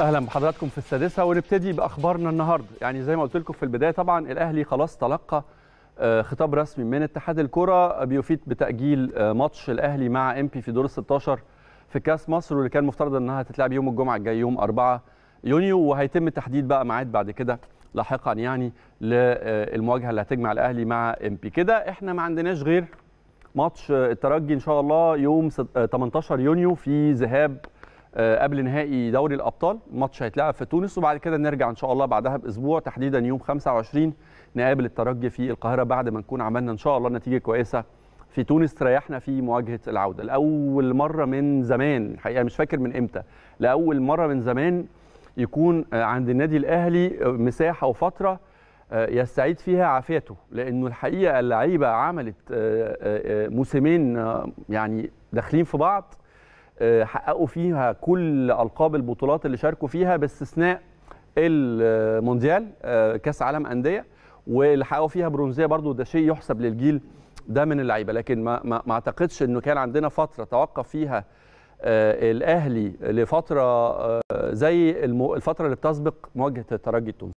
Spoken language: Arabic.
اهلا بحضراتكم في السادسه ونبتدي باخبارنا النهارده يعني زي ما قلت لكم في البدايه طبعا الاهلي خلاص تلقى آه، خطاب رسمي من اتحاد الكره بيفيد بتاجيل آه، ماتش الاهلي مع بي في دور ال 16 في كاس مصر واللي كان مفترض انها هتتلعب يوم الجمعه الجاي يوم 4 يونيو وهيتم تحديد بقى ميعاد بعد كده لاحقا يعني للمواجهه اللي هتجمع الاهلي مع بي كده احنا ما عندناش غير ماتش آه، الترجي ان شاء الله يوم 18 يونيو في ذهاب آه، قبل نهائي دوري الابطال ماتش هيتلعب في تونس وبعد كده نرجع ان شاء الله بعدها باسبوع تحديدا يوم 25 نقابل الترجي في القاهره بعد ما نكون عملنا ان شاء الله نتيجه كويسه في تونس تريحنا في مواجهه العوده لاول مره من زمان الحقيقه مش فاكر من امتى لاول مره من زمان يكون آه، عند النادي الاهلي آه، مساحه وفتره يستعيد فيها عافيته لانه الحقيقه اللعيبه عملت موسمين يعني داخلين في بعض آه، حققوا فيها كل القاب البطولات اللي شاركوا فيها باستثناء المونديال آه، كاس عالم انديه واللي حققوا فيها برونزيه برضو ده شيء يحسب للجيل ده من اللعيبه لكن ما ما اعتقدش انه كان عندنا فتره توقف فيها آه، الاهلي لفتره زي الفتره اللي بتسبق مواجهه الترجي التونسي